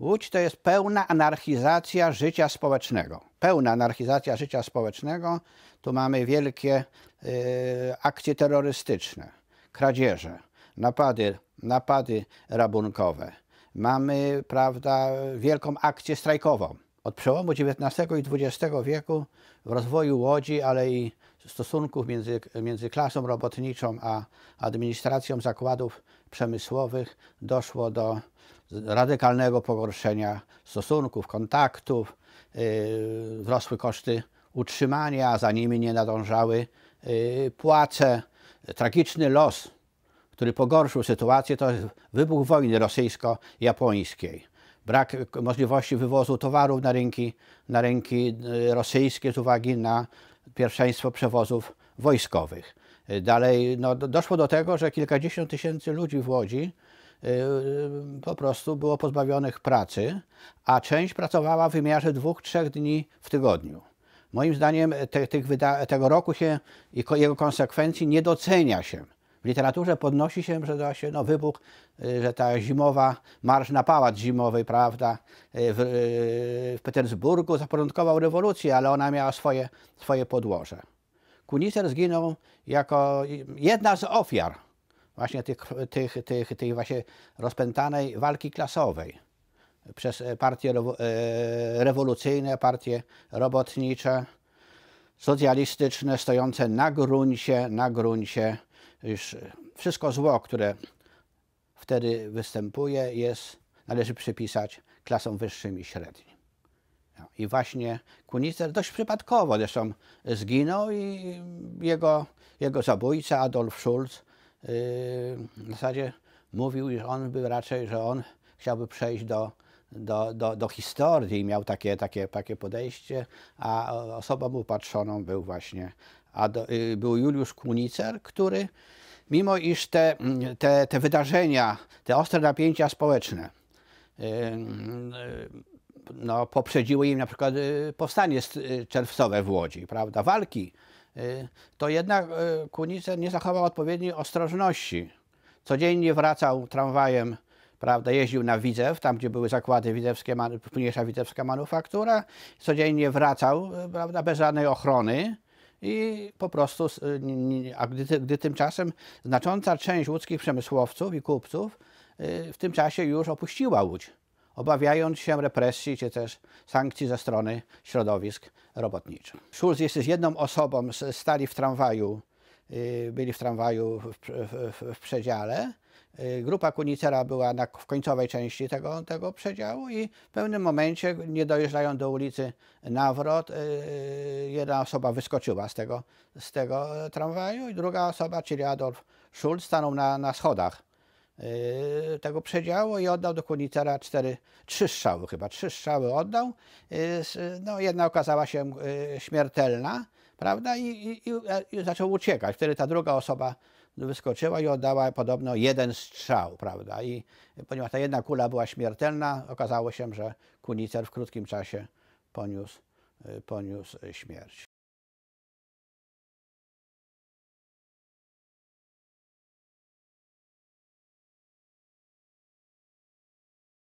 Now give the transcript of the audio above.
Łódź to jest pełna anarchizacja życia społecznego. Pełna anarchizacja życia społecznego. Tu mamy wielkie y, akcje terrorystyczne, kradzieże, napady, napady rabunkowe. Mamy, prawda, wielką akcję strajkową od przełomu XIX i XX wieku w rozwoju Łodzi, ale i stosunków między, między klasą robotniczą a administracją zakładów przemysłowych doszło do radykalnego pogorszenia stosunków, kontaktów, yy, wzrosły koszty utrzymania, za nimi nie nadążały yy, płace. Tragiczny los, który pogorszył sytuację, to wybuch wojny rosyjsko-japońskiej brak możliwości wywozu towarów na rynki, na rynki y, rosyjskie z uwagi na pierwszeństwo przewozów wojskowych. Y, dalej no, doszło do tego, że kilkadziesiąt tysięcy ludzi w Łodzi y, po prostu było pozbawionych pracy, a część pracowała w wymiarze dwóch, trzech dni w tygodniu. Moim zdaniem te, tego roku się i jego konsekwencji nie docenia się. W literaturze podnosi się, że właśnie no, wybuch, y, że ta zimowa marsz na pałac zimowy, prawda, y, w, y, w Petersburgu zaporządkował rewolucję, ale ona miała swoje, swoje podłoże. Kunicer zginął jako jedna z ofiar właśnie tych, tych, tych, tej właśnie rozpętanej walki klasowej przez partie rewolucyjne, partie robotnicze, socjalistyczne, stojące na gruncie, na gruncie iż e, wszystko zło, które wtedy występuje, jest, należy przypisać klasom wyższym i średnim. No I właśnie Kunister dość przypadkowo zresztą zginął i jego, jego zabójca Adolf Schulz yy, w zasadzie mówił, że on był raczej, że on chciałby przejść do, do, do, do historii i miał takie, takie, takie podejście, a osobą upatrzoną był właśnie a do, y, był Juliusz Kunicer, który mimo iż te, mm, te, te wydarzenia, te ostre napięcia społeczne no, poprzedziły im na przykład y, powstanie y, czerwcowe w Łodzi, prawda, walki, to jednak Kunicer nie zachował odpowiedniej ostrożności. Codziennie wracał tramwajem prawda, jeździł na Widzew, tam gdzie były zakłady widzewskie, mniejsza widzewska manufaktura, codziennie wracał, prawda, bez żadnej ochrony, i po prostu, y, a gdy, gdy tymczasem znacząca część łódzkich przemysłowców i kupców y, w tym czasie już opuściła Łódź, obawiając się represji czy też sankcji ze strony środowisk robotniczych. Schulz jest jedną osobą, stali w tramwaju Y, byli w tramwaju w, w, w przedziale. Y, grupa Kunicera była na, w końcowej części tego, tego przedziału i w pewnym momencie, nie dojeżdżają do ulicy Nawrot, y, jedna osoba wyskoczyła z tego, z tego e, tramwaju i druga osoba, czyli Adolf Schulz, stanął na, na schodach tego przedziału i oddał do Kunicera cztery, trzy strzały chyba, trzy strzały oddał. No, jedna okazała się śmiertelna, prawda? I, i, i zaczął uciekać. Wtedy ta druga osoba wyskoczyła i oddała podobno jeden strzał, prawda? I ponieważ ta jedna kula była śmiertelna, okazało się, że Kunicer w krótkim czasie poniósł, poniósł śmierć.